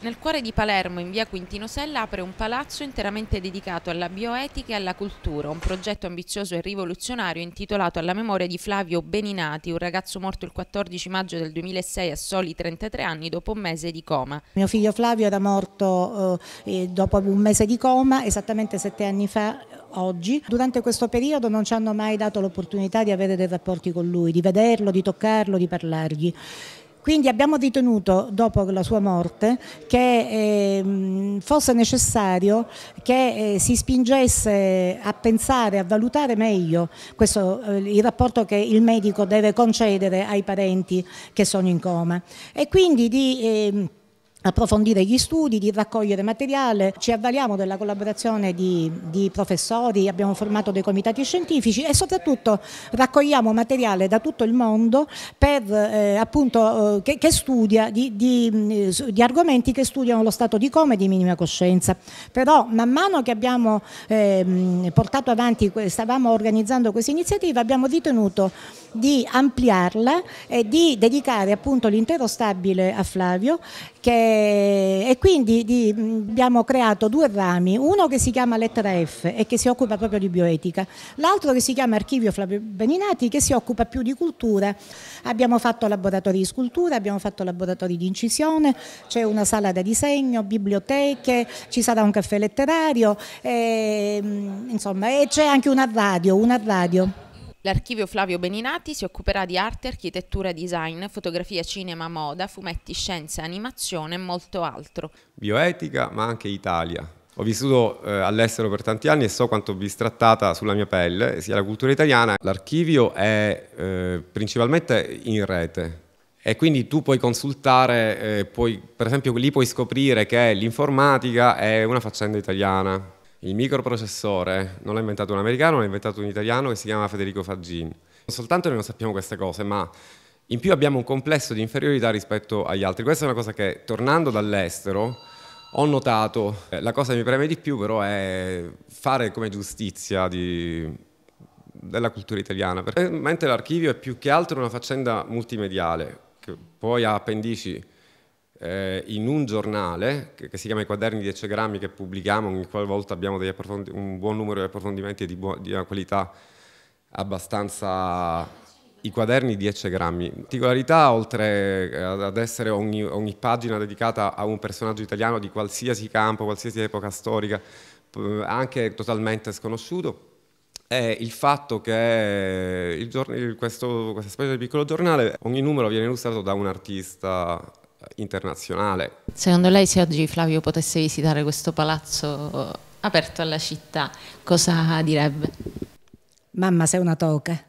Nel cuore di Palermo, in via Quintino Sella, apre un palazzo interamente dedicato alla bioetica e alla cultura, un progetto ambizioso e rivoluzionario intitolato alla memoria di Flavio Beninati, un ragazzo morto il 14 maggio del 2006 a soli 33 anni dopo un mese di coma. Mio figlio Flavio era morto eh, dopo un mese di coma, esattamente sette anni fa, oggi. Durante questo periodo non ci hanno mai dato l'opportunità di avere dei rapporti con lui, di vederlo, di toccarlo, di parlargli. Quindi abbiamo ritenuto, dopo la sua morte, che eh, fosse necessario che eh, si spingesse a pensare, a valutare meglio questo, eh, il rapporto che il medico deve concedere ai parenti che sono in coma e quindi di ehm, approfondire gli studi, di raccogliere materiale, ci avvaliamo della collaborazione di, di, professori, abbiamo formato dei comitati scientifici e soprattutto raccogliamo materiale da tutto il mondo per, eh, appunto, eh, che, che, studia di, di, mm, di, argomenti che studiano lo stato di come e di minima coscienza. Però man mano che abbiamo eh, portato avanti, stavamo organizzando questa iniziativa, abbiamo ritenuto di ampliarla e di dedicare appunto l'intero stabile a Flavio che eh, e, quindi di, abbiamo creato due rami, uno che si chiama Lettera F e che si occupa proprio di bioetica, l'altro che si chiama Archivio Flavio Beninati che si occupa più di cultura. Abbiamo fatto laboratori di scultura, abbiamo fatto laboratori di incisione, c'è una sala da disegno, biblioteche, ci sarà un caffè letterario, e, ehm, insomma, e c'è anche una radio, una radio. L'archivio Flavio Beninati si occuperà di arte, architettura, design, fotografia, cinema, moda, fumetti, scienze, animazione e molto altro. Bioetica, ma anche Italia. Ho vissuto eh, all'estero per tanti anni e so quanto vi strattata sulla mia pelle sia la cultura italiana. L'archivio è eh, principalmente in rete, e quindi tu puoi consultare, eh, puoi, per esempio lì puoi scoprire che l'informatica è una faccenda italiana, il microprocessore non l'ha inventato un americano, l'ha inventato un italiano che si chiama Federico Faggin. Non soltanto noi non sappiamo queste cose, ma in più abbiamo un complesso di inferiorità rispetto agli altri. Questa è una cosa che, tornando dall'estero, ho notato. Eh, la cosa che mi preme di più però è fare come giustizia di, della cultura italiana. Perché mentre l'archivio è più che altro una faccenda multimediale, che poi ha appendici eh, in un giornale che, che, si chiama I quaderni 10 grammi che pubblichiamo ogni volta abbiamo un buon numero di approfondimenti di, di una qualità abbastanza i quaderni 10 grammi. Particolarità, oltre eh, ad essere ogni, ogni, pagina dedicata a un personaggio italiano di qualsiasi campo, qualsiasi epoca storica, anche totalmente sconosciuto, è il fatto che il giorno, questo, questa specie di piccolo giornale, ogni numero viene illustrato da un artista internazionale. Secondo lei se oggi Flavio potesse visitare questo palazzo eh, aperto alla città, cosa direbbe? Mamma, sei una toca.